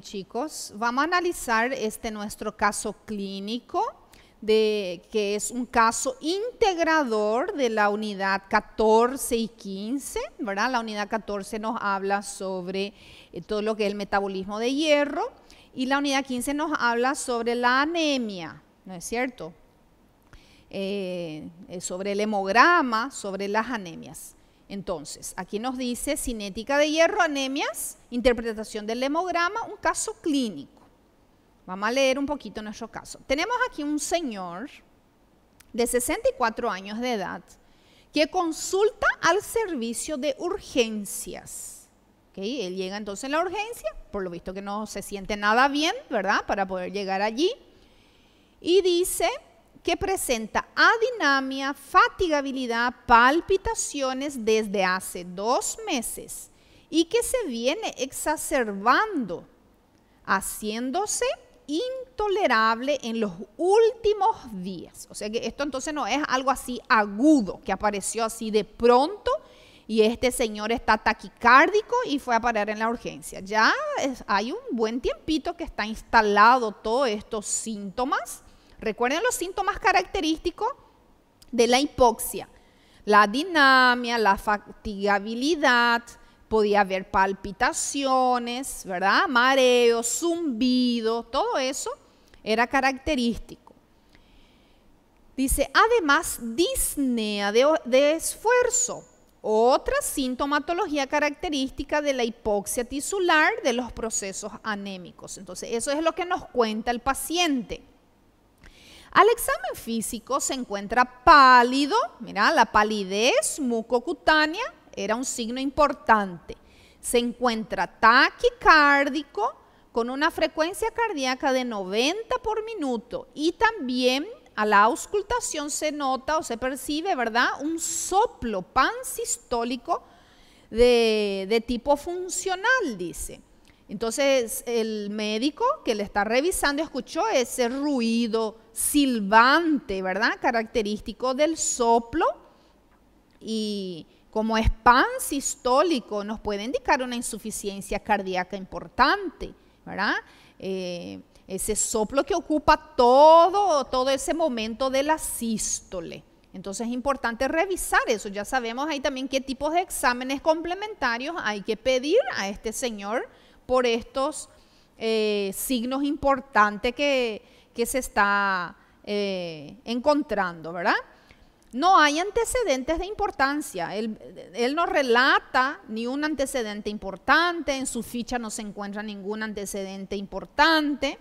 chicos, vamos a analizar este nuestro caso clínico, de, que es un caso integrador de la unidad 14 y 15, ¿verdad? La unidad 14 nos habla sobre eh, todo lo que es el metabolismo de hierro y la unidad 15 nos habla sobre la anemia, ¿no es cierto? Eh, eh, sobre el hemograma, sobre las anemias. Entonces, aquí nos dice cinética de hierro, anemias, interpretación del hemograma, un caso clínico. Vamos a leer un poquito nuestro caso. Tenemos aquí un señor de 64 años de edad que consulta al servicio de urgencias. Él llega entonces a la urgencia, por lo visto que no se siente nada bien, ¿verdad? Para poder llegar allí. Y dice que presenta adinamia, fatigabilidad, palpitaciones desde hace dos meses y que se viene exacerbando, haciéndose intolerable en los últimos días. O sea que esto entonces no es algo así agudo, que apareció así de pronto y este señor está taquicárdico y fue a parar en la urgencia. Ya hay un buen tiempito que está instalado todos estos síntomas Recuerden los síntomas característicos de la hipoxia. La dinamia, la fatigabilidad, podía haber palpitaciones, ¿verdad? Mareo, zumbido, todo eso era característico. Dice, además, disnea de esfuerzo, otra sintomatología característica de la hipoxia tisular de los procesos anémicos. Entonces, eso es lo que nos cuenta el paciente. Al examen físico se encuentra pálido, mira, la palidez mucocutánea era un signo importante. Se encuentra taquicárdico con una frecuencia cardíaca de 90 por minuto y también a la auscultación se nota o se percibe, ¿verdad? Un soplo pansistólico de, de tipo funcional, dice. Entonces el médico que le está revisando escuchó ese ruido silbante, ¿verdad? Característico del soplo y como es sistólico nos puede indicar una insuficiencia cardíaca importante, ¿verdad? Eh, ese soplo que ocupa todo, todo ese momento de la sístole. Entonces es importante revisar eso. Ya sabemos ahí también qué tipos de exámenes complementarios hay que pedir a este señor por estos eh, signos importantes que, se está eh, encontrando, ¿verdad? No hay antecedentes de importancia. él, no relata ni un antecedente importante, en su ficha no se encuentra ningún antecedente importante.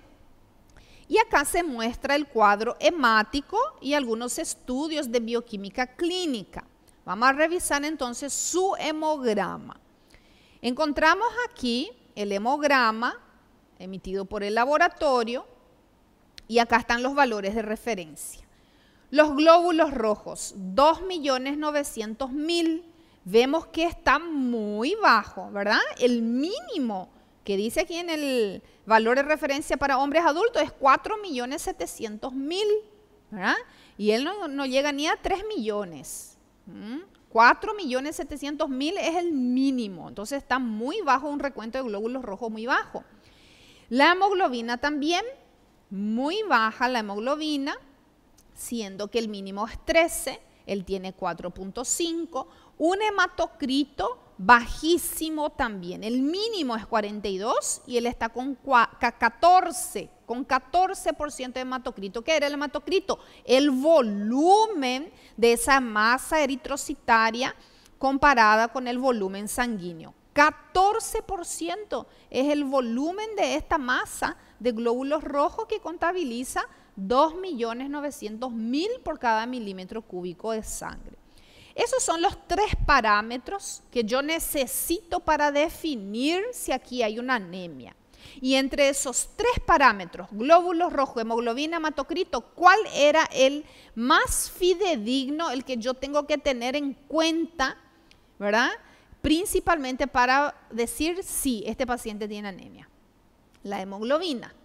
Y acá se muestra el cuadro hemático y algunos estudios de bioquímica clínica. Vamos a revisar entonces su hemograma. Encontramos aquí el hemograma emitido por el laboratorio y acá están los valores de referencia. Los glóbulos rojos, 2.900.000. Vemos que está muy bajo, ¿verdad? El mínimo que dice aquí en el valor de referencia para hombres adultos es 4.700.000, ¿verdad? Y él no, llega ni a 3 millones. 4.700.000 millones mil es el mínimo, entonces está muy bajo un recuento de glóbulos rojos muy bajo. La hemoglobina también, muy baja la hemoglobina, siendo que el mínimo es 13, él tiene 4.5, un hematocrito bajísimo también. El mínimo es 42 y él está con 14, con 14% de hematocrito. ¿Qué era el hematocrito? El volumen de esa masa eritrocitaria comparada con el volumen sanguíneo. 14% es el volumen de esta masa de glóbulos rojos que contabiliza 2.900.000 por cada milímetro cúbico de sangre. Esos son los tres parámetros que yo necesito para definir si aquí hay una anemia. Y entre esos tres parámetros, glóbulos rojos, hemoglobina, hematocrito, ¿cuál era el más fidedigno, el que yo tengo que tener en cuenta, ¿verdad? Principalmente para decir si este paciente tiene anemia. La hemoglobina.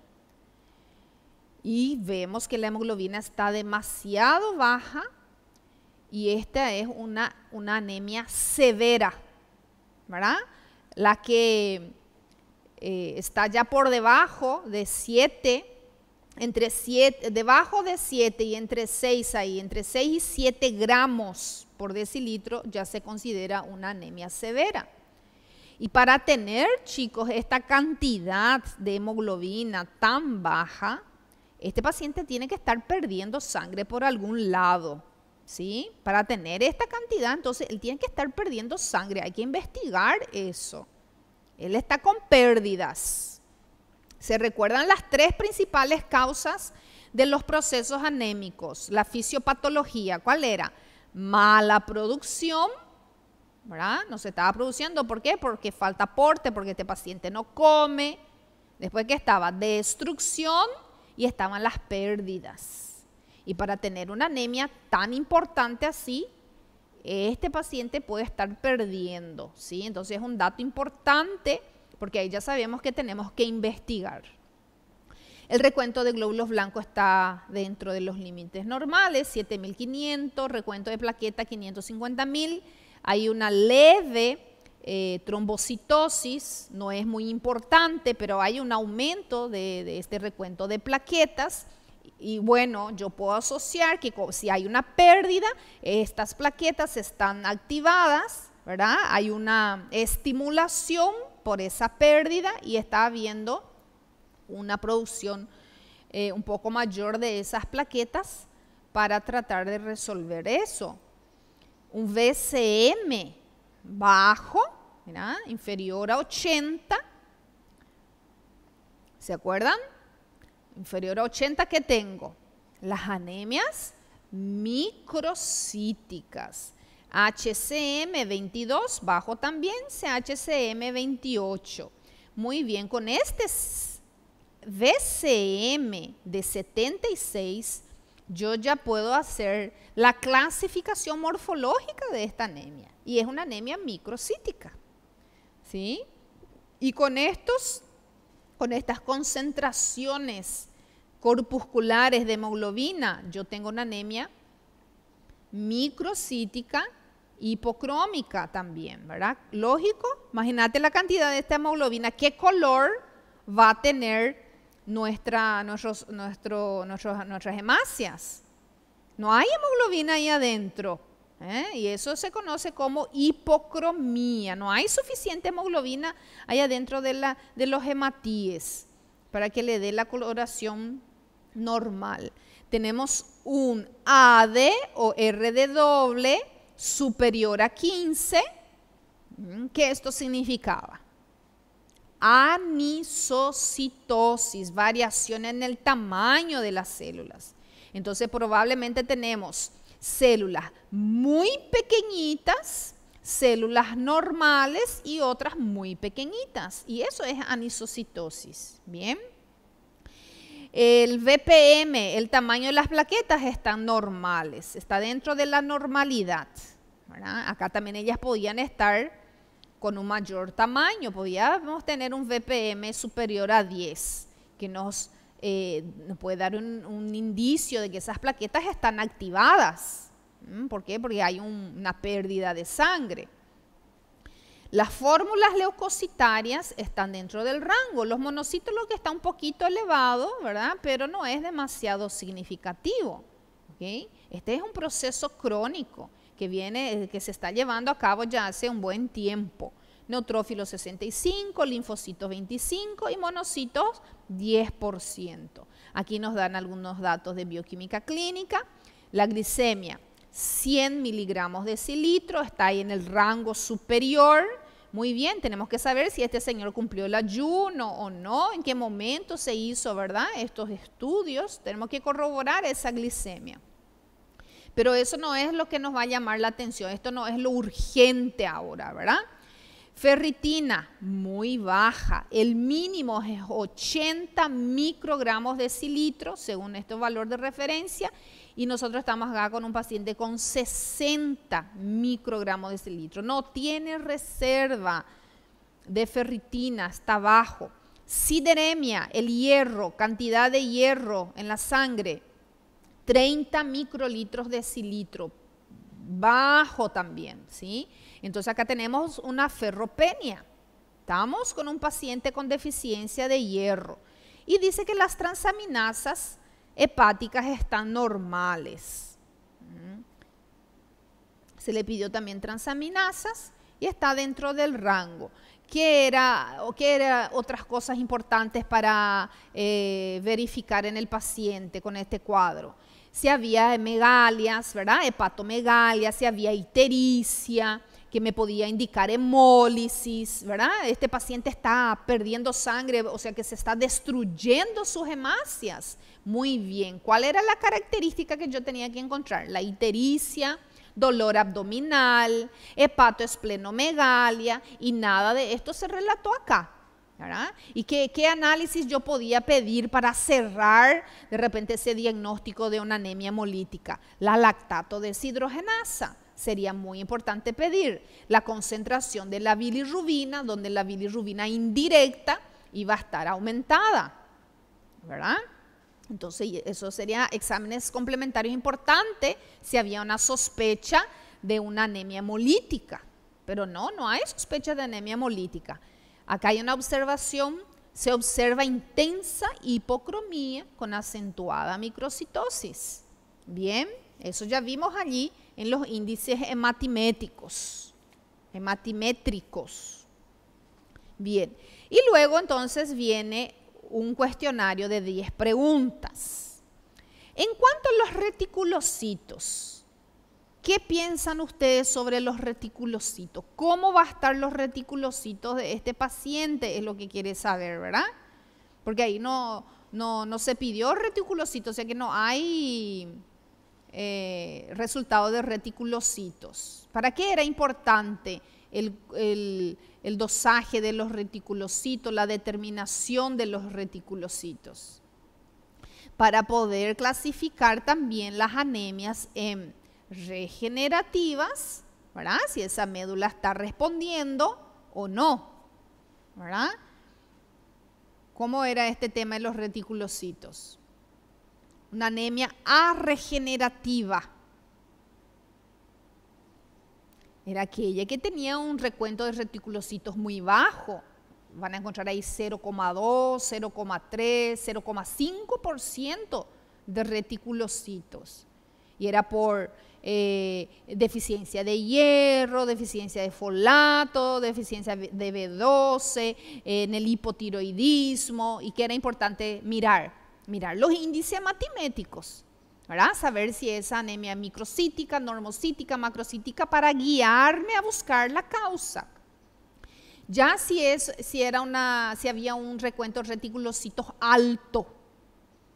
Y vemos que la hemoglobina está demasiado baja y esta es una, anemia severa, ¿verdad? La que eh, está ya por debajo de 7, entre 7, debajo de 7 y entre 6 ahí, entre 6 y 7 gramos por decilitro ya se considera una anemia severa. Y para tener, chicos, esta cantidad de hemoglobina tan baja, este paciente tiene que estar perdiendo sangre por algún lado. Para tener esta cantidad, entonces él tiene que estar perdiendo sangre, hay que investigar eso. Él está con pérdidas. Se recuerdan las tres principales causas de los procesos anémicos. La fisiopatología, ¿cuál era? Mala producción, ¿verdad? No se estaba produciendo, ¿por qué? Porque falta aporte, porque este paciente no come. Después que estaba destrucción y estaban las pérdidas. Y para tener una anemia tan importante así, este paciente puede estar perdiendo, ¿sí? Entonces es un dato importante porque ahí ya sabemos que tenemos que investigar. El recuento de glóbulos blancos está dentro de los límites normales, 7500, recuento de plaqueta 550.000, hay una leve eh, trombocitosis, no es muy importante, pero hay un aumento de este recuento de plaquetas, y bueno, yo puedo asociar que si hay una pérdida, estas plaquetas están activadas, ¿verdad? Hay una estimulación por esa pérdida y está habiendo una producción eh, un poco mayor de esas plaquetas para tratar de resolver eso. Un VCM bajo, ¿verdad? inferior a 80, ¿se acuerdan? inferior a 80, ¿qué tengo? Las anemias microcíticas. HCM22 bajo también, CHCM28. Muy bien, con este VCM de 76, yo ya puedo hacer la clasificación morfológica de esta anemia. Y es una anemia microcítica. ¿Sí? Y con estos con estas concentraciones corpusculares de hemoglobina, yo tengo una anemia microcítica hipocrómica también, ¿verdad? Lógico, imagínate la cantidad de esta hemoglobina, qué color va a tener nuestra, nuestras hemasias. No hay hemoglobina ahí adentro, ¿eh? Y eso se conoce como hipocromía. No hay suficiente hemoglobina allá dentro de, de los hematíes para que le dé la coloración normal. Tenemos un AD o RD doble superior a 15. ¿Qué esto significaba? Anisocitosis, variación en el tamaño de las células. Entonces probablemente tenemos células muy pequeñitas, células normales y otras muy pequeñitas. Y eso es anisocitosis. Bien. El VPM, el tamaño de las plaquetas, están normales, está dentro de la normalidad. Acá también ellas podían estar con un mayor tamaño, podíamos tener un VPM superior a 10, que nos eh, nos puede dar un, indicio de que esas plaquetas están activadas. ¿Por qué? Porque hay una pérdida de sangre. Las fórmulas leucocitarias están dentro del rango. Los monocitos lo que está un poquito elevado, ¿verdad? Pero no es demasiado significativo. Este es un proceso crónico que viene, eh, que se está llevando a cabo ya hace un buen tiempo. Neutrófilos 65, linfocitos 25 y monocitos 10%. Aquí nos dan algunos datos de bioquímica clínica. La glicemia, 100 miligramos de cilitro, está ahí en el rango superior. Muy bien, tenemos que saber si este señor cumplió el ayuno o no, en qué momento se hizo, ¿verdad? Estos estudios, tenemos que corroborar esa glicemia. Pero eso no es lo que nos va a llamar la atención, esto no es lo urgente ahora, ¿verdad? Ferritina, muy baja. El mínimo es 80 microgramos de cilitro, según este valor de referencia. Y nosotros estamos acá con un paciente con 60 microgramos de cilitro. No tiene reserva de ferritina, está bajo. Sideremia, el hierro, cantidad de hierro en la sangre, 30 microlitros de cilitro. Bajo también, ¿sí? Entonces acá tenemos una ferropenia. Estamos con un paciente con deficiencia de hierro. Y dice que las transaminasas hepáticas están normales. Mm. Se le pidió también transaminasas y está dentro del rango. ¿Qué era, o qué era otras cosas importantes para eh, verificar en el paciente con este cuadro? Si había megalias, ¿verdad? Hepatomegalias, si había itericia que me podía indicar hemólisis, ¿verdad? Este paciente está perdiendo sangre, o sea que se está destruyendo sus hemácias. Muy bien, ¿cuál era la característica que yo tenía que encontrar? La itericia, dolor abdominal, hepatoesplenomegalia, y nada de esto se relató acá. ¿verdad? ¿Y qué, qué, análisis yo podía pedir para cerrar de repente ese diagnóstico de una anemia hemolítica? La lactato deshidrogenasa sería muy importante pedir la concentración de la bilirrubina, donde la bilirrubina indirecta iba a estar aumentada, ¿verdad? Entonces, eso sería exámenes complementarios importantes si había una sospecha de una anemia hemolítica. Pero no, no hay sospecha de anemia hemolítica. Acá hay una observación, se observa intensa hipocromía con acentuada microcitosis. Bien, eso ya vimos allí en los índices hematiméticos, hematimétricos. Bien, y luego entonces viene un cuestionario de 10 preguntas. En cuanto a los reticulocitos, ¿qué piensan ustedes sobre los reticulocitos? ¿Cómo va a estar los reticulocitos de este paciente? Es lo que quiere saber, ¿verdad? Porque ahí no, no, no se pidió reticulocitos, o sea que no hay eh, resultado de reticulocitos. ¿Para qué era importante el, dosaje de los reticulocitos, la determinación de los reticulocitos? Para poder clasificar también las anemias en regenerativas, ¿verdad? Si esa médula está respondiendo o no, ¿verdad? ¿Cómo era este tema de los reticulocitos? una anemia arregenerativa. Era aquella que tenía un recuento de reticulocitos muy bajo. Van a encontrar ahí 0,2, 0,3, 0,5% de reticulocitos. Y era por eh, deficiencia de hierro, deficiencia de folato, deficiencia de B12, en el hipotiroidismo y que era importante mirar mirar los índices matiméticos, ¿verdad? Saber si es anemia microcítica, normocítica, macrocítica, para guiarme a buscar la causa. Ya si, es, si, era una, si había un recuento de reticulocitos alto,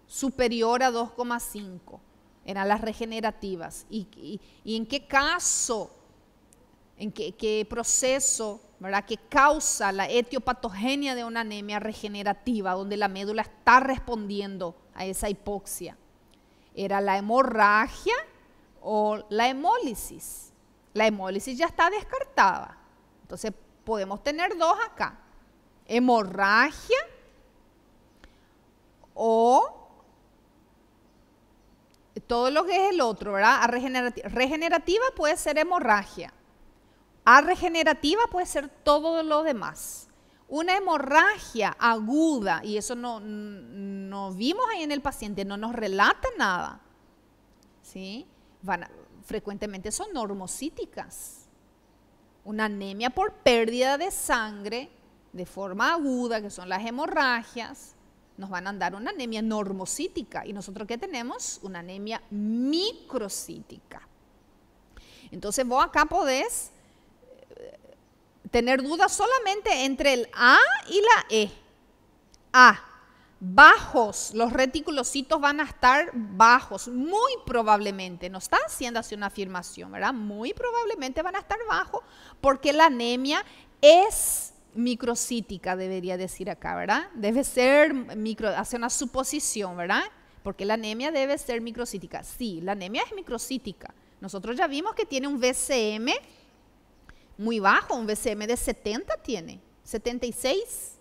superior a 2,5, eran las regenerativas. Y, y, en qué caso, en qué, qué proceso ¿verdad? que causa la etiopatogenia de una anemia regenerativa, donde la médula está respondiendo a esa hipoxia. Era la hemorragia o la hemólisis. La hemólisis ya está descartada. Entonces podemos tener dos acá. Hemorragia o todo lo que es el otro, ¿verdad? Regenerativa, regenerativa puede ser hemorragia. A regenerativa puede ser todo lo demás. Una hemorragia aguda, y eso no, vimos ahí en el paciente, no nos relata nada. ¿Sí? frecuentemente son normocíticas. Una anemia por pérdida de sangre de forma aguda, que son las hemorragias, nos van a dar una anemia normocítica. ¿Y nosotros qué tenemos? Una anemia microcítica. Entonces vos acá podés tener dudas solamente entre el A y la E. A. Bajos, los reticulocitos van a estar bajos, muy probablemente, no está haciendo así una afirmación, ¿verdad? Muy probablemente van a estar bajos porque la anemia es microcítica, debería decir acá, ¿verdad? Debe ser micro, hace una suposición, ¿verdad? Porque la anemia debe ser microcítica. Sí, la anemia es microcítica. Nosotros ya vimos que tiene un VCM muy bajo, un BCM de 70 tiene, 76.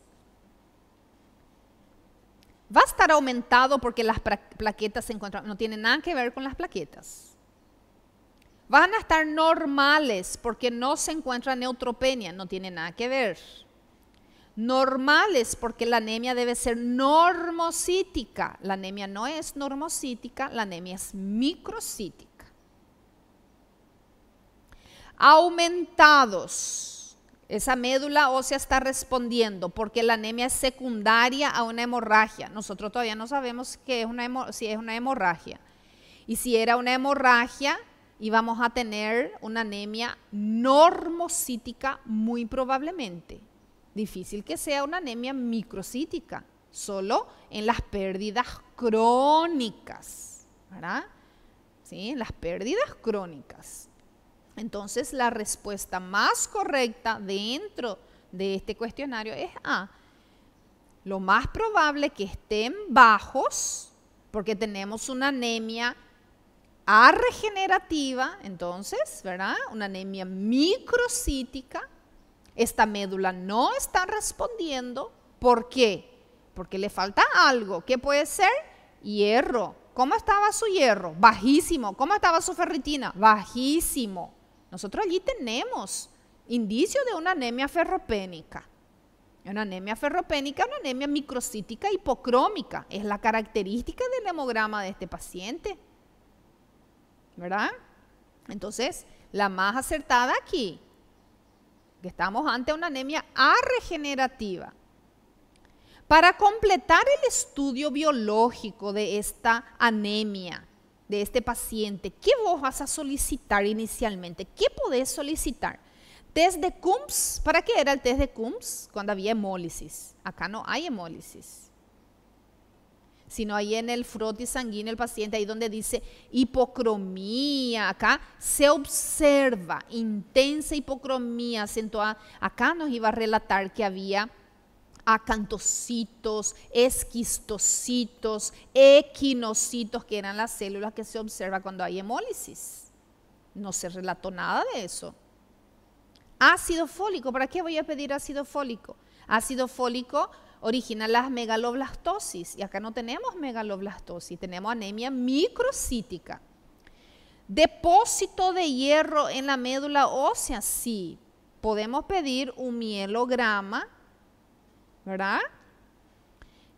Va a estar aumentado porque las plaquetas se encuentran, no tiene nada que ver con las plaquetas. Van a estar normales porque no se encuentra neutropenia, no tiene nada que ver. Normales porque la anemia debe ser normocítica. La anemia no es normocítica, la anemia es microcítica aumentados. Esa médula ósea está respondiendo porque la anemia es secundaria a una hemorragia. Nosotros todavía no sabemos si es una hemorragia. Y si era una hemorragia, íbamos a tener una anemia normocítica muy probablemente. Difícil que sea una anemia microcítica, solo en las pérdidas crónicas, ¿verdad? ¿Sí? Las pérdidas crónicas. Entonces la respuesta más correcta dentro de este cuestionario es A. Lo más probable que estén bajos, porque tenemos una anemia A regenerativa, entonces, ¿verdad? Una anemia microcítica. Esta médula no está respondiendo. ¿Por qué? Porque le falta algo. ¿Qué puede ser? Hierro. ¿Cómo estaba su hierro? Bajísimo. ¿Cómo estaba su ferritina? Bajísimo. Nosotros allí tenemos indicio de una anemia ferropénica. Una anemia ferropénica, una anemia microcítica hipocrómica. Es la característica del hemograma de este paciente. ¿Verdad? Entonces, la más acertada aquí, que estamos ante una anemia A regenerativa. Para completar el estudio biológico de esta anemia, de este paciente, ¿qué vos vas a solicitar inicialmente? ¿Qué podés solicitar? Test de CUMS, ¿para qué era el test de CUMS? Cuando había hemólisis. Acá no hay hemólisis. Sino ahí en el frotis sanguíneo el paciente, ahí donde dice hipocromía, acá se observa intensa hipocromía acentuada. Acá nos iba a relatar que había acantocitos, esquistocitos, equinocitos, que eran las células que se observa cuando hay hemólisis. No se relató nada de eso. Ácido fólico, ¿para qué voy a pedir ácido fólico? Ácido fólico origina las megaloblastosis y acá no tenemos megaloblastosis, tenemos anemia microcítica. Depósito de hierro en la médula ósea, sí. Podemos pedir un mielograma ¿verdad?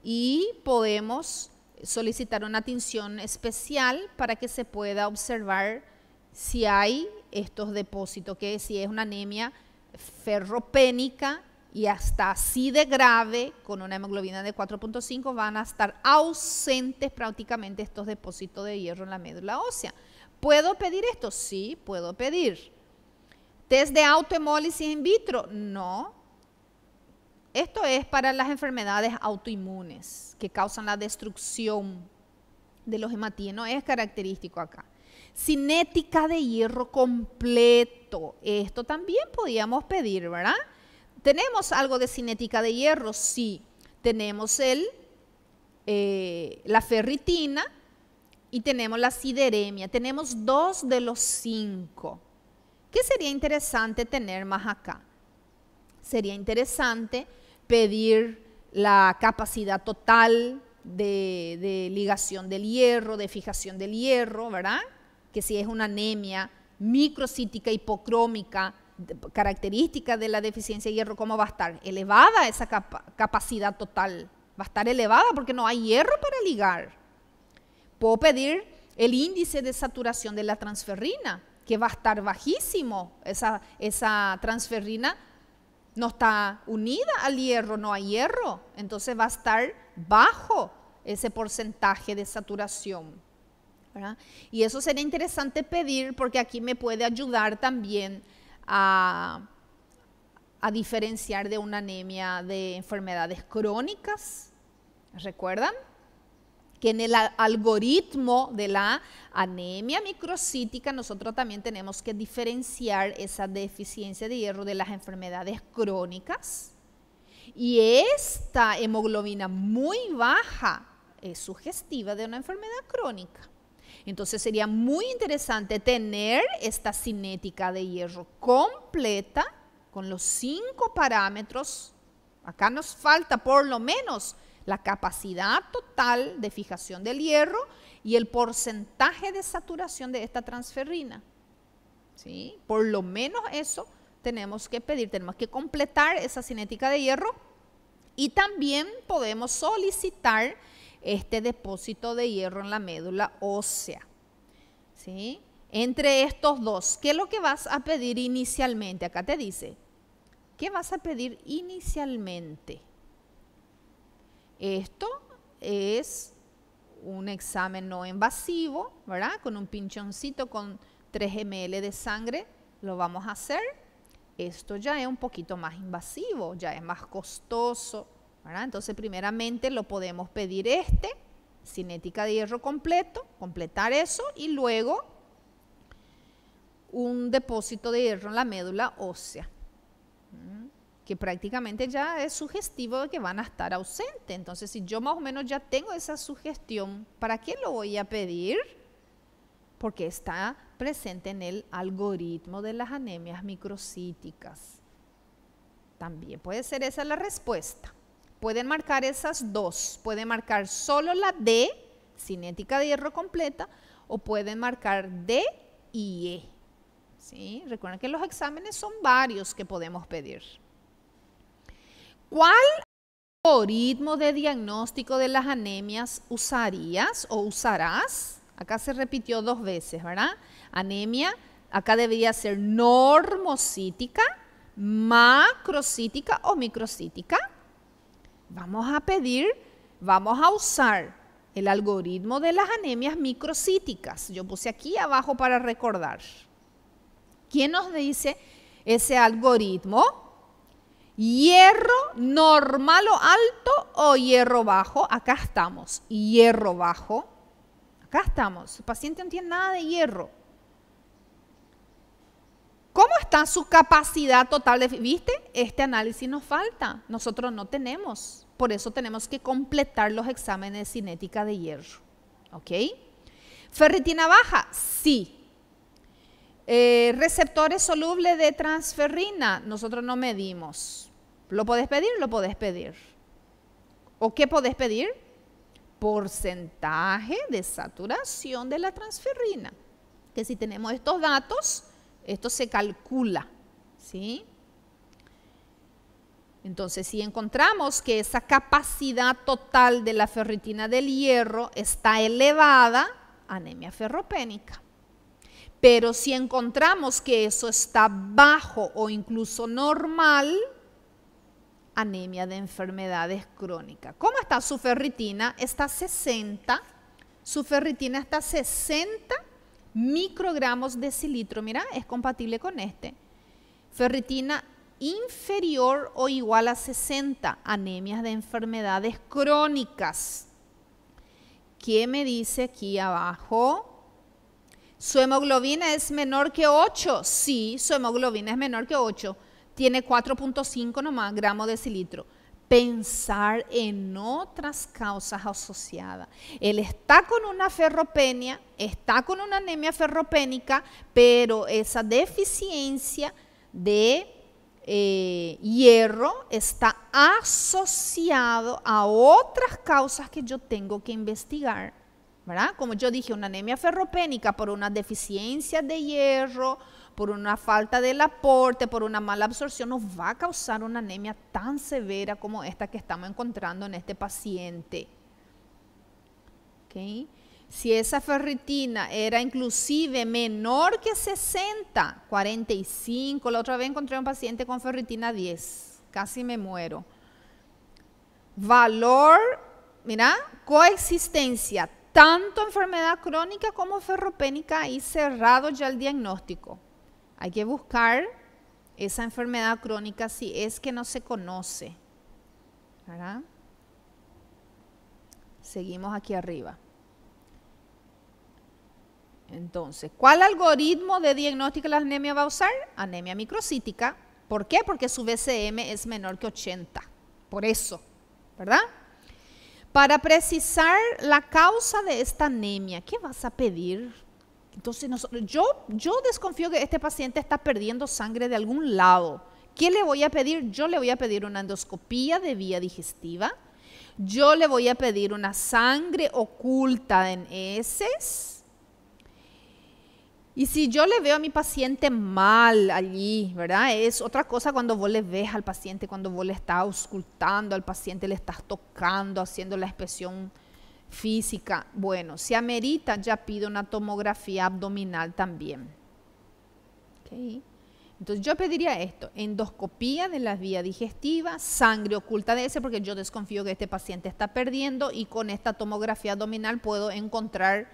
Y podemos solicitar una atención especial para que se pueda observar si hay estos depósitos, que si es una anemia ferropénica y hasta así de grave, con una hemoglobina de 4.5, van a estar ausentes prácticamente estos depósitos de hierro en la médula ósea. ¿Puedo pedir esto? Sí, puedo pedir. ¿Test de autohemólisis in vitro? No. Esto es para las enfermedades autoinmunes que causan la destrucción de los hematíes. No es característico acá. Cinética de hierro completo. Esto también podíamos pedir, ¿verdad? ¿Tenemos algo de cinética de hierro? Sí. Tenemos el, eh, la ferritina y tenemos la sideremia. Tenemos dos de los cinco. ¿Qué sería interesante tener más acá? Sería interesante pedir la capacidad total de, ligación del hierro, de fijación del hierro, ¿verdad? Que si es una anemia microcítica hipocrómica, característica de la deficiencia de hierro, ¿cómo va a estar? Elevada esa capacidad total. Va a estar elevada porque no hay hierro para ligar. Puedo pedir el índice de saturación de la transferrina, que va a estar bajísimo. esa transferrina no está unida al hierro, no hay hierro, entonces va a estar bajo ese porcentaje de saturación. ¿verdad? Y eso sería interesante pedir porque aquí me puede ayudar también a, a diferenciar de una anemia de enfermedades crónicas. ¿Recuerdan? que en el algoritmo de la anemia microcítica nosotros también tenemos que diferenciar esa deficiencia de hierro de las enfermedades crónicas. Y esta hemoglobina muy baja es sugestiva de una enfermedad crónica. Entonces sería muy interesante tener esta cinética de hierro completa con los cinco parámetros. Acá nos falta por lo menos la capacidad total de fijación del hierro y el porcentaje de saturación de esta transferrina. Por lo menos eso tenemos que pedir, tenemos que completar esa cinética de hierro y también podemos solicitar este depósito de hierro en la médula ósea. ¿Sí? Entre estos dos, ¿qué es lo que vas a pedir inicialmente? Acá te dice, ¿qué vas a pedir inicialmente? Esto es un examen no invasivo, ¿verdad? Con un pinchoncito con 3 ml de sangre lo vamos a hacer. Esto ya es un poquito más invasivo, ya es más costoso, ¿verdad? Entonces, primeramente lo podemos pedir este, cinética de hierro completo, completar eso y luego un depósito de hierro en la médula ósea. Mm que prácticamente ya es sugestivo de que van a estar ausentes. Entonces, si yo más o menos ya tengo esa sugestión, ¿para qué lo voy a pedir? Porque está presente en el algoritmo de las anemias microcíticas. También puede ser esa la respuesta. Pueden marcar esas dos. Pueden marcar solo la D, cinética de hierro completa, o pueden marcar D y E. ¿Sí? Recuerden que los exámenes son varios que podemos pedir. ¿Cuál algoritmo de diagnóstico de las anemias usarías o usarás? Acá se repitió dos veces, ¿verdad? Anemia, acá debería ser normocítica, macrocítica o microcítica. Vamos a pedir, vamos a usar el algoritmo de las anemias microcíticas. Yo puse aquí abajo para recordar. ¿Quién nos dice ese algoritmo? Hierro normal o alto o hierro bajo. Acá estamos. Hierro bajo. Acá estamos. El paciente no tiene nada de hierro. ¿Cómo está su capacidad total de... ¿Viste? Este análisis nos falta. Nosotros no tenemos. Por eso tenemos que completar los exámenes de cinética de hierro. ¿Ok? Ferritina baja, sí. Eh, receptores solubles de transferrina, nosotros no medimos. ¿Lo podés pedir? Lo podés pedir. ¿O qué podés pedir? Porcentaje de saturación de la transferrina. Que si tenemos estos datos, esto se calcula. ¿Sí? Entonces, si encontramos que esa capacidad total de la ferritina del hierro está elevada, anemia ferropénica. Pero si encontramos que eso está bajo o incluso normal, anemia de enfermedades crónicas. ¿Cómo está su ferritina? Está 60, su ferritina está 60 microgramos de cilitro. mira, es compatible con este. Ferritina inferior o igual a 60, anemias de enfermedades crónicas. ¿Qué me dice aquí abajo? ¿Su hemoglobina es menor que 8? Sí, su hemoglobina es menor que 8 tiene 4.5 nomás gramos de cilitro. Pensar en otras causas asociadas. Él está con una ferropenia, está con una anemia ferropénica, pero esa deficiencia de eh, hierro está asociado a otras causas que yo tengo que investigar. Como yo dije, una anemia ferropénica por una deficiencia de hierro, por una falta del aporte, por una mala absorción, nos va a causar una anemia tan severa como esta que estamos encontrando en este paciente. Si esa ferritina era inclusive menor que 60, 45, la otra vez encontré un paciente con ferritina 10, casi me muero. Valor, mira, coexistencia, tanto enfermedad crónica como ferropénica y cerrado ya el diagnóstico. Hay que buscar esa enfermedad crónica si es que no se conoce. ¿verdad? Seguimos aquí arriba. Entonces, ¿cuál algoritmo de diagnóstico de la anemia va a usar? Anemia microcítica. ¿Por qué? Porque su BCM es menor que 80. Por eso, ¿verdad? Para precisar la causa de esta anemia, ¿qué vas a pedir? Entonces, yo, yo desconfío que este paciente está perdiendo sangre de algún lado. ¿Qué le voy a pedir? Yo le voy a pedir una endoscopía de vía digestiva. Yo le voy a pedir una sangre oculta en heces. Y si yo le veo a mi paciente mal allí, ¿verdad? Es otra cosa cuando vos le ves al paciente, cuando vos le estás auscultando al paciente, le estás tocando, haciendo la expresión física. Bueno, si amerita, ya pido una tomografía abdominal también. Entonces yo pediría esto, endoscopía de la vía digestiva, sangre oculta de ese, porque yo desconfío que este paciente está perdiendo y con esta tomografía abdominal puedo encontrar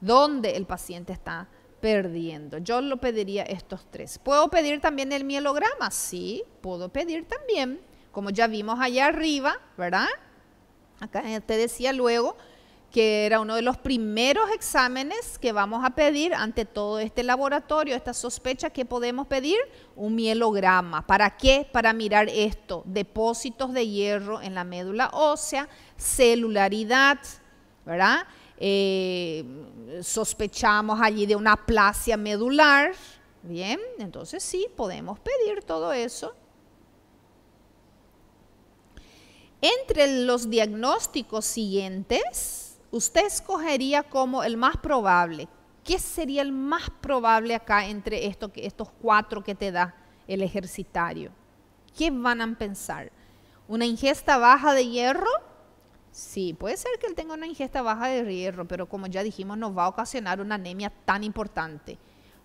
dónde el paciente está perdiendo. Yo lo pediría estos tres. ¿Puedo pedir también el mielograma? Sí, puedo pedir también, como ya vimos allá arriba, ¿verdad? Acá eh, te decía luego, que era uno de los primeros exámenes que vamos a pedir ante todo este laboratorio, esta sospecha que podemos pedir, un mielograma. ¿Para qué? Para mirar esto, depósitos de hierro en la médula ósea, celularidad, ¿verdad? Eh, sospechamos allí de una aplasia medular, ¿bien? Entonces sí, podemos pedir todo eso. Entre los diagnósticos siguientes, usted escogería como el más probable, ¿qué sería el más probable acá entre estos cuatro que te da el ejercitario? ¿Qué van a pensar? ¿Una ingesta baja de hierro? Sí, puede ser que él tenga una ingesta baja de hierro, pero como ya dijimos, nos va a ocasionar una anemia tan importante.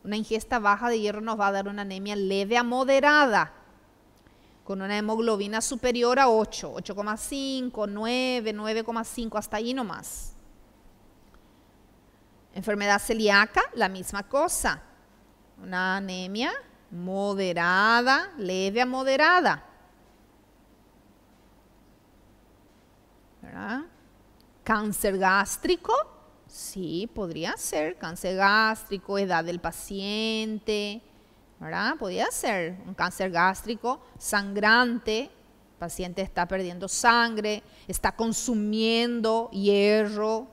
Una ingesta baja de hierro nos va a dar una anemia leve a moderada, con una hemoglobina superior a 8, 8,5, 9, 9,5, hasta ahí nomás. Enfermedad celíaca, la misma cosa. Una anemia moderada, leve a moderada. ¿Verdad? Cáncer gástrico, sí, podría ser. Cáncer gástrico, edad del paciente, ¿verdad? Podría ser un cáncer gástrico sangrante, el paciente está perdiendo sangre, está consumiendo hierro,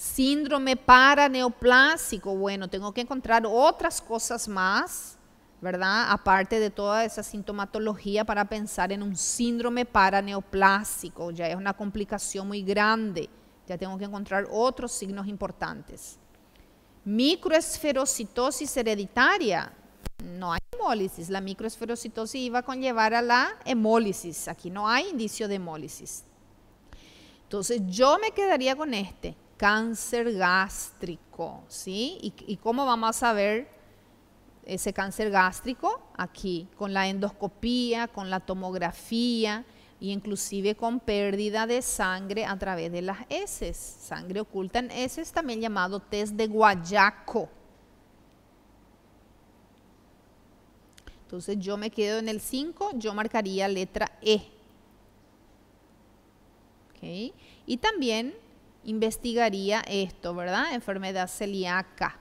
síndrome paraneoplásico. Bueno, tengo que encontrar otras cosas más, ¿verdad? Aparte de toda esa sintomatología para pensar en un síndrome paraneoplásico. Ya es una complicación muy grande. Ya tengo que encontrar otros signos importantes. Microesferocitosis hereditaria. No hay hemólisis. La microesferocitosis iba a conllevar a la hemólisis. Aquí no hay indicio de hemólisis. Entonces yo me quedaría con este cáncer gástrico, ¿sí? ¿Y, cómo vamos a ver ese cáncer gástrico? Aquí, con la endoscopía, con la tomografía, e inclusive con pérdida de sangre a través de las heces, sangre oculta en heces, también llamado test de guayaco. Entonces yo me quedo en el 5, yo marcaría letra E. ¿Okay? Y también investigaría esto, ¿verdad? Enfermedad celíaca.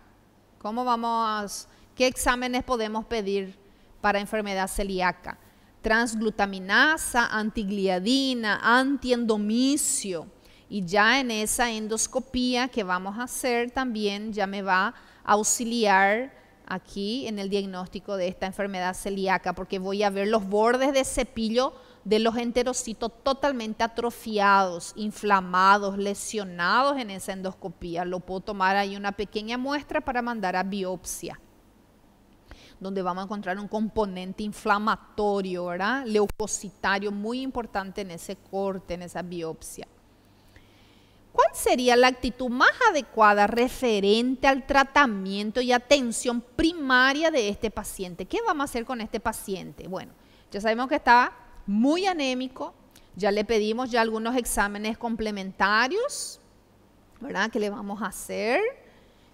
¿Cómo vamos? ¿Qué exámenes podemos pedir para enfermedad celíaca? Transglutaminasa, antigliadina, antiendomicio. Y ya en esa endoscopía que vamos a hacer también ya me va a auxiliar aquí en el diagnóstico de esta enfermedad celíaca, porque voy a ver los bordes de cepillo de los enterocitos totalmente atrofiados, inflamados, lesionados en esa endoscopía. Lo puedo tomar ahí una pequeña muestra para mandar a biopsia donde vamos a encontrar un componente inflamatorio, ¿verdad? Leucocitario muy importante en ese corte, en esa biopsia. ¿Cuál sería la actitud más adecuada referente al tratamiento y atención primaria de este paciente? ¿Qué vamos a hacer con este paciente? Bueno, ya sabemos que está muy anémico, ya le pedimos ya algunos exámenes complementarios, ¿verdad? Que le vamos a hacer.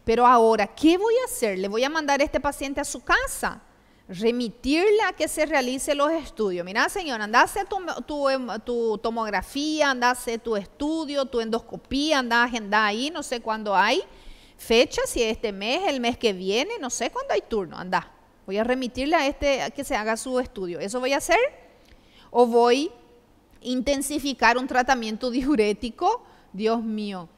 Pero ahora, ¿qué voy a hacer? ¿Le voy a mandar a este paciente a su casa? Remitirle a que se realice los estudios. Mira, señora, anda a hacer tu, tomografía, anda a hacer tu estudio, tu endoscopía, anda a ahí, no sé cuándo hay fecha, si este mes, el mes que viene, no sé cuándo hay turno, anda. Voy a remitirle a este que se haga su estudio. Eso voy a hacer o voy a intensificar un tratamiento diurético, Dios mío,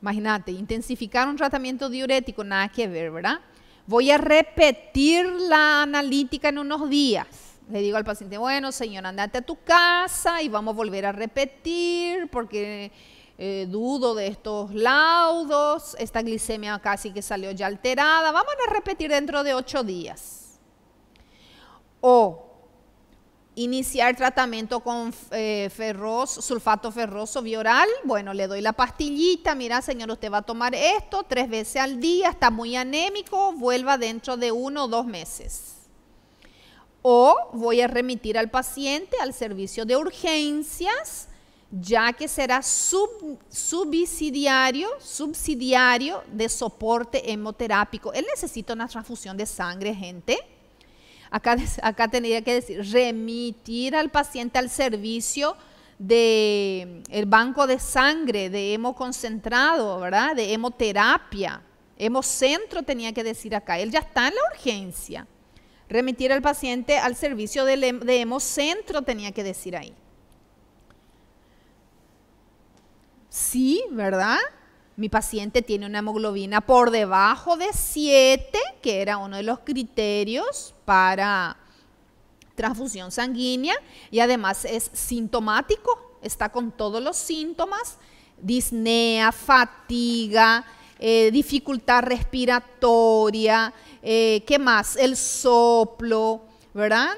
imagínate, intensificar un tratamiento diurético, nada que ver, ¿verdad? Voy a repetir la analítica en unos días. Le digo al paciente, bueno, señor, andate a tu casa y vamos a volver a repetir porque eh, dudo de estos laudos, esta glicemia casi que salió ya alterada, vamos a repetir dentro de ocho días. O iniciar tratamiento con eh, sulfato ferroso bioral. Bueno, le doy la pastillita, mira señor, usted va a tomar esto tres veces al día, está muy anémico, vuelva dentro de uno o dos meses. O voy a remitir al paciente al servicio de urgencias, ya que será subsidiario, subsidiario de soporte hemoterápico. Él necesita una transfusión de sangre, gente acá, tenía que decir remitir al paciente al servicio de banco de sangre, de hemoconcentrado, ¿verdad? De hemoterapia, hemocentro tenía que decir acá. Él ya está en la urgencia. Remitir al paciente al servicio de, de hemocentro tenía que decir ahí. Sí, ¿verdad? mi paciente tiene una hemoglobina por debajo de 7, que era uno de los criterios para transfusión sanguínea, y además es sintomático, está con todos los síntomas, disnea, fatiga, eh, dificultad respiratoria, eh, ¿qué más? El soplo, ¿verdad?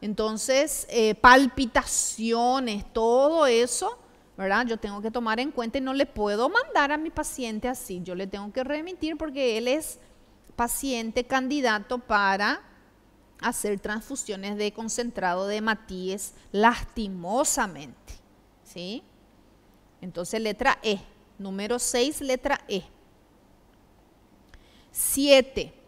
Entonces, eh, palpitaciones, todo eso ¿verdad? Yo tengo que tomar en cuenta y no le puedo mandar a mi paciente así, yo le tengo que remitir porque él es paciente candidato para hacer transfusiones de concentrado de matíes lastimosamente, ¿sí? Entonces letra E, número 6, letra E. 7.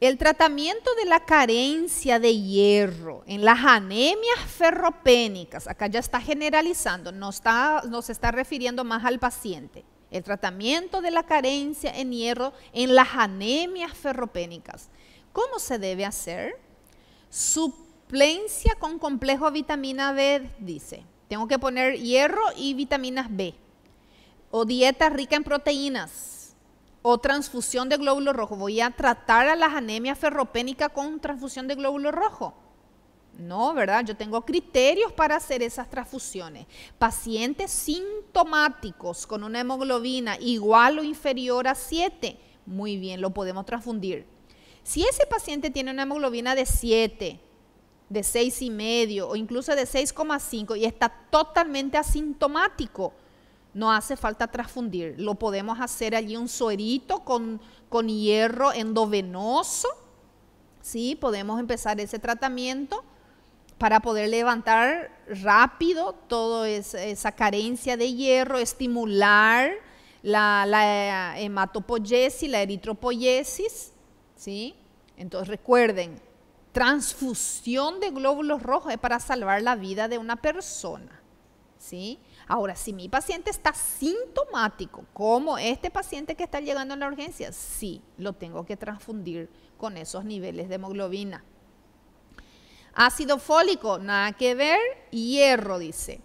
El tratamiento de la carencia de hierro en las anemias ferropénicas, acá ya está generalizando, no, está, está refiriendo más al paciente. El tratamiento de la carencia en hierro en las anemias ferropénicas. ¿Cómo se debe hacer? Suplencia con complejo vitamina B, dice. Tengo que poner hierro y vitaminas B. O dieta rica en proteínas o transfusión de glóbulo rojo. Voy a tratar a las anemias ferropénicas con transfusión de glóbulo rojo. No, ¿verdad? Yo tengo criterios para hacer esas transfusiones. Pacientes sintomáticos con una hemoglobina igual o inferior a 7, muy bien, lo podemos transfundir. Si ese paciente tiene una hemoglobina de 7, de 6,5 o incluso de 6,5 y está totalmente asintomático, no hace falta transfundir. Lo podemos hacer allí un suerito con, hierro endovenoso. ¿sí? Podemos empezar ese tratamiento para poder levantar rápido toda esa carencia de hierro, estimular la, la hematopoyesis, la eritropoyesis. ¿sí? Entonces recuerden, transfusión de glóbulos rojos es para salvar la vida de una persona. ¿sí? Ahora, si mi paciente está sintomático, como este paciente que está llegando a la urgencia, sí, lo tengo que transfundir con esos niveles de hemoglobina. Ácido fólico, nada que ver. Hierro, dice.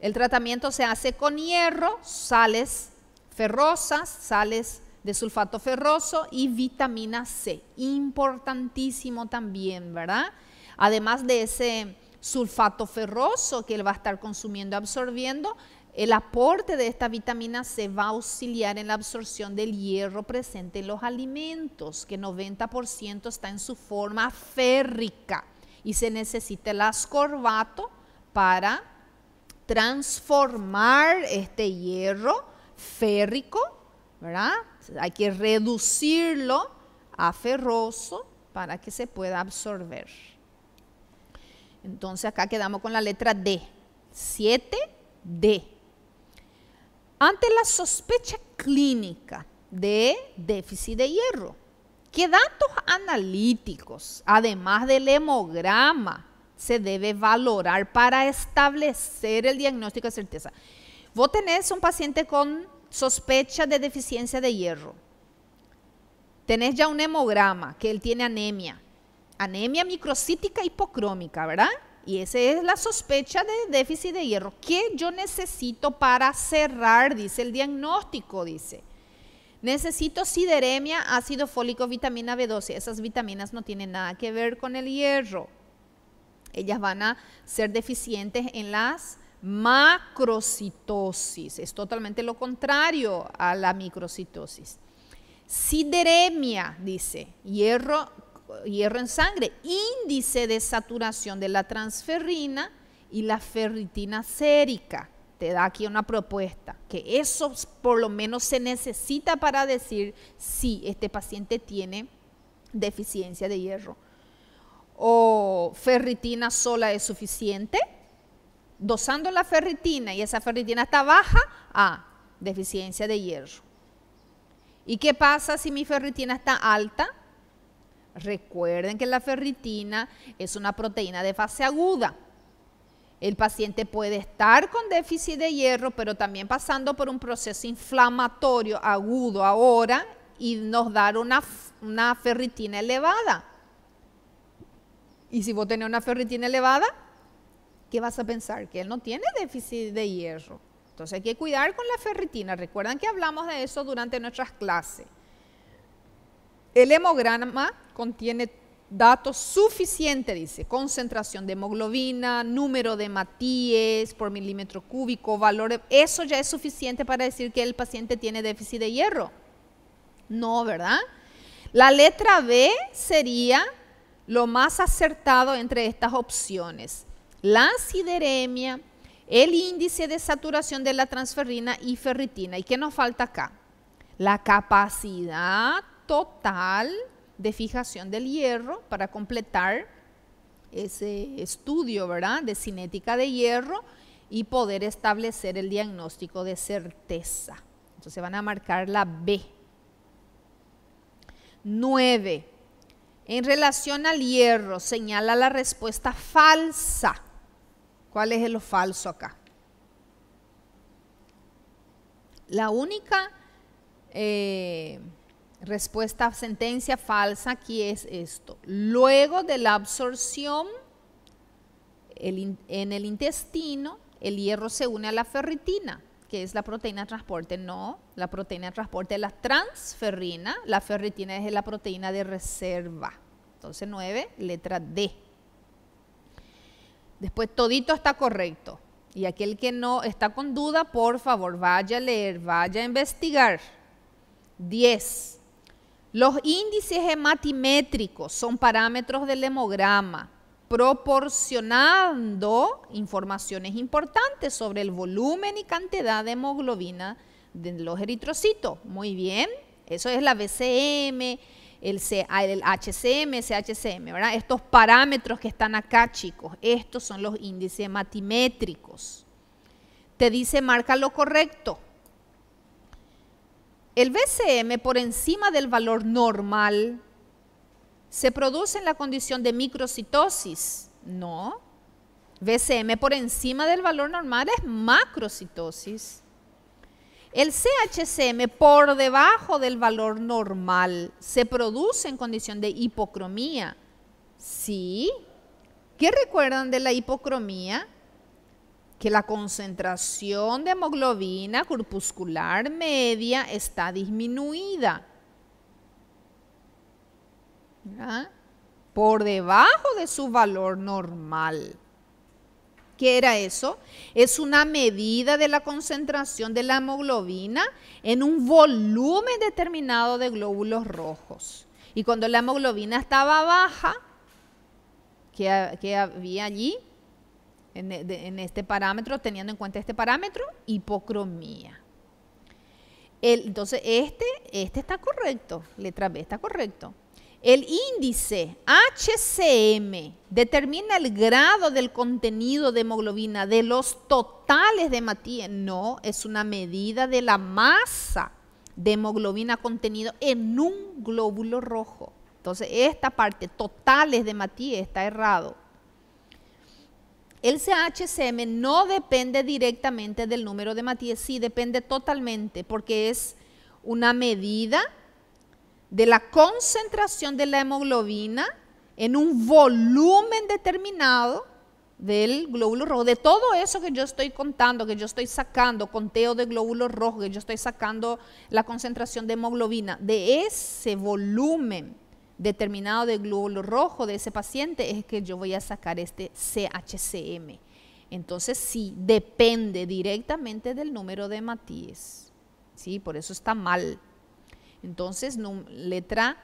El tratamiento se hace con hierro, sales ferrosas, sales de sulfato ferroso y vitamina C. Importantísimo también, ¿verdad? Además de ese sulfato ferroso que él va a estar consumiendo, absorbiendo, el aporte de esta vitamina C va a auxiliar en la absorción del hierro presente en los alimentos, que 90% está en su forma férrica y se necesita el ascorbato para transformar este hierro férrico, ¿verdad? Hay que reducirlo a ferroso para que se pueda absorber. Entonces acá quedamos con la letra D. 7D. Ante la sospecha clínica de déficit de hierro, ¿qué datos analíticos, además del hemograma, se debe valorar para establecer el diagnóstico de certeza? Vos tenés un paciente con sospecha de deficiencia de hierro. Tenés ya un hemograma que él tiene anemia anemia microcítica hipocrómica, ¿verdad? Y esa es la sospecha de déficit de hierro. ¿Qué yo necesito para cerrar? Dice el diagnóstico, dice. Necesito sideremia, ácido fólico, vitamina B12. Esas vitaminas no tienen nada que ver con el hierro. Ellas van a ser deficientes en las macrocitosis. Es totalmente lo contrario a la microcitosis. Sideremia, dice, hierro hierro en sangre, índice de saturación de la transferrina y la ferritina sérica. Te da aquí una propuesta, que eso por lo menos se necesita para decir si este paciente tiene deficiencia de hierro. O ferritina sola es suficiente. Dosando la ferritina y esa ferritina está baja, ah, deficiencia de hierro. ¿Y qué pasa si mi ferritina está alta? Recuerden que la ferritina es una proteína de fase aguda. El paciente puede estar con déficit de hierro, pero también pasando por un proceso inflamatorio agudo ahora y nos dar una, ferritina elevada. Y si vos tenés una ferritina elevada, ¿qué vas a pensar? Que él no tiene déficit de hierro. Entonces hay que cuidar con la ferritina. Recuerdan que hablamos de eso durante nuestras clases. El hemograma contiene datos suficientes, dice, concentración de hemoglobina, número de matíes por milímetro cúbico, valor, eso ya es suficiente para decir que el paciente tiene déficit de hierro. No, ¿verdad? La letra B sería lo más acertado entre estas opciones. La sideremia, el índice de saturación de la transferrina y ferritina. ¿Y qué nos falta acá? La capacidad total de fijación del hierro para completar ese estudio, ¿verdad?, de cinética de hierro y poder establecer el diagnóstico de certeza. Entonces van a marcar la B. 9. En relación al hierro, señala la respuesta falsa. ¿Cuál es lo falso acá? La única eh, Respuesta sentencia falsa aquí es esto. Luego de la absorción en el intestino, el hierro se une a la ferritina, que es la proteína de transporte. No, la proteína de transporte es la transferrina, la ferritina es la proteína de reserva. Entonces 9, letra D. Después todito está correcto. Y aquel que no está con duda, por favor, vaya a leer, vaya a investigar. 10. Los índices hematimétricos son parámetros del hemograma, proporcionando informaciones importantes sobre el volumen y cantidad de hemoglobina de los eritrocitos. Muy bien, eso es la BCM, el, ah, el HCM, CHCM, ¿verdad? Estos parámetros que están acá, chicos, estos son los índices hematimétricos. Te dice, marca lo correcto el BCM por encima del valor normal se produce en la condición de microcitosis, ¿no? BCM por encima del valor normal es macrocitosis. El CHCM por debajo del valor normal se produce en condición de hipocromía. ¿Sí? ¿Qué recuerdan de la hipocromía? que la concentración de hemoglobina corpuscular media está disminuida. Por debajo de su valor normal. ¿Qué era eso? Es una medida de la concentración de la hemoglobina en un volumen determinado de glóbulos rojos. Y cuando la hemoglobina estaba baja, que qué había allí? E, en, este parámetro, teniendo en cuenta este parámetro, hipocromía. entonces, este, este está correcto, letra B está correcto. El índice HCM determina el grado del contenido de hemoglobina de los totales de Matías. No, es una medida de la masa de hemoglobina contenido en un glóbulo rojo. Entonces, esta parte, totales de Matías, está errado. El CHCM no depende directamente del número de Matías, sí depende totalmente porque es una medida de la concentración de la hemoglobina en un volumen determinado del glóbulo rojo, de todo eso que yo estoy contando, que yo estoy sacando, conteo de glóbulos rojos, que yo estoy sacando la concentración de hemoglobina, de ese volumen determinado de glóbulo rojo de ese paciente es que yo voy a sacar este CHCM. Entonces sí, depende directamente del número de matíes. Sí, por eso está mal. Entonces, letra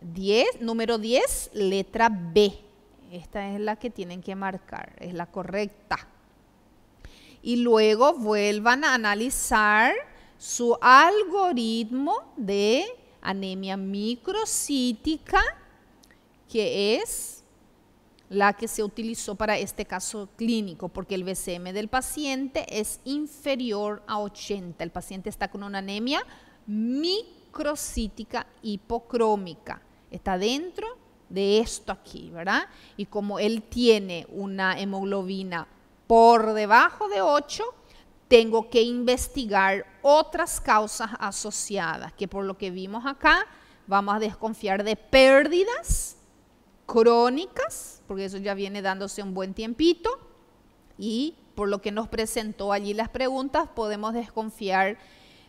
10, número 10, letra B. Esta es la que tienen que marcar, es la correcta. Y luego vuelvan a analizar su algoritmo de anemia microcítica, que es la que se utilizó para este caso clínico, porque el BCM del paciente es inferior a 80. El paciente está con una anemia microcítica hipocrómica. Está dentro de esto aquí, ¿verdad? Y como él tiene una hemoglobina por debajo de 8, tengo que investigar otras causas asociadas, que por lo que vimos acá, vamos a desconfiar de pérdidas crónicas, porque eso ya viene dándose un buen tiempito, y por lo que nos presentó allí las preguntas, podemos desconfiar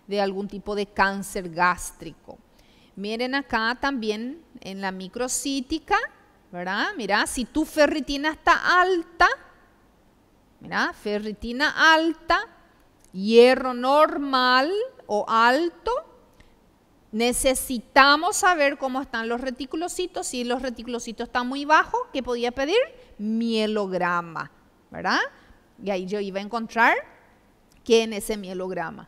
de algún tipo de cáncer gástrico. Miren acá también en la microcítica, ¿verdad? Mirá, si tu ferritina está alta, mirá, ferritina alta, hierro normal o alto, necesitamos saber cómo están los reticulocitos. Si los reticulocitos están muy bajos, ¿qué podía pedir? Mielograma, ¿verdad? Y ahí yo iba a encontrar que en ese mielograma.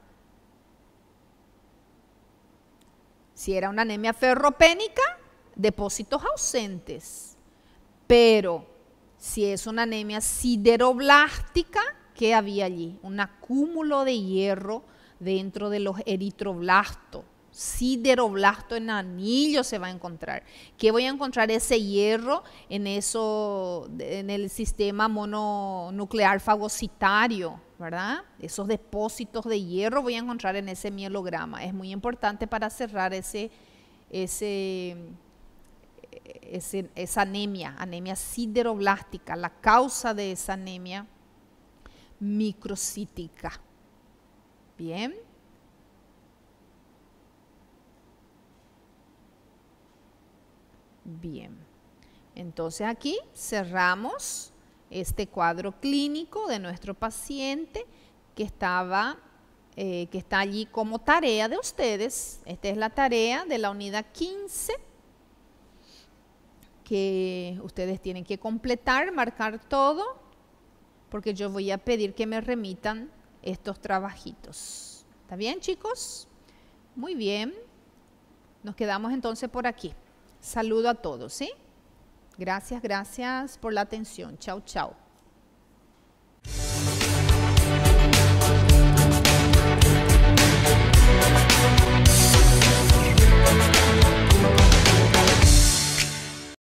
Si era una anemia ferropénica, depósitos ausentes. Pero si es una anemia sideroblástica, ¿Qué había allí? Un acúmulo de hierro dentro de los eritroblastos. Sideroblasto en anillo se va a encontrar. ¿Qué voy a encontrar ese hierro en eso, en el sistema mononuclear fagocitario? ¿verdad? Esos depósitos de hierro voy a encontrar en ese mielograma. Es muy importante para cerrar esa anemia, anemia sideroblástica. La causa de esa anemia microcítica. Bien. Bien. Entonces aquí cerramos este cuadro clínico de nuestro paciente que estaba eh, que está allí como tarea de ustedes. Esta es la tarea de la unidad 15 que ustedes tienen que completar, marcar todo porque yo voy a pedir que me remitan estos trabajitos. ¿Está bien, chicos? Muy bien. Nos quedamos entonces por aquí. Saludo a todos, ¿sí? Gracias, gracias por la atención. Chao, chao.